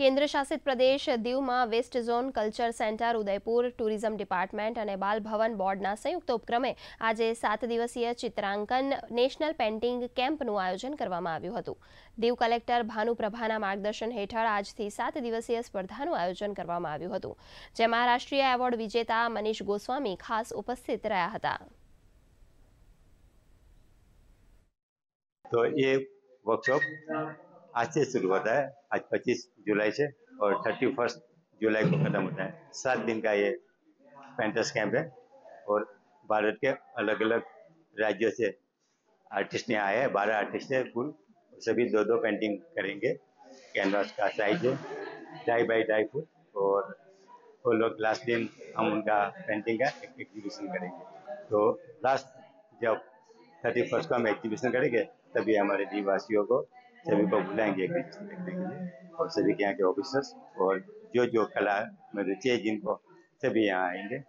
કેન્દ્રશાસિત પ્રદેશ દીવમાં west zone カルチャー centre Udaipur tourism department અને બાલ ભવન બોર્ડના સંયુક્ત ઉપક્રમે આજે 7 દિવસીય ચિત્રાંકન નેશનલ પેઇન્ટિંગ કેમ્પનું આયોજન કરવામાં આવ્યું હતું દીવ કલેક્ટર ભાનુપ્રભાના માર્ગદર્શન હેઠળ આજથી 7 દિવસીય સ્પર્ધાનું આયોજન કરવામાં આવ્યું હતું જેમાં રાષ્ટ્રીય એવોર્ડ વિજેતા મનીષ ગોસ્વામી ખાસ ઉપસ્થિત રહ્યા હતા તો એ વર્કશોપ आज से शुरू होता है आज 25 जुलाई से और 31 जुलाई को खत्म होता है सात दिन का ये पेंटर्स कैंप है और भारत के अलग अलग राज्यों से आर्टिस्ट ने आए हैं बारह आर्टिस्ट है कुल सभी दो दो पेंटिंग करेंगे कैनवास का साइज है ढाई बाई ढाई फुट और वो लोग लास्ट दिन हम उनका पेंटिंग का एग्जीबिशन करेंगे तो लास्ट जब थर्टी फर्स्ट को हम एग्जीबिशन करेंगे तभी हमारे निवासियों को सभी को बुलाएंगे एक दिन देखने के लिए और सभी के यहाँ के ऑफिसर्स और जो जो कला में रुचि है जिनको सभी यहाँ आएंगे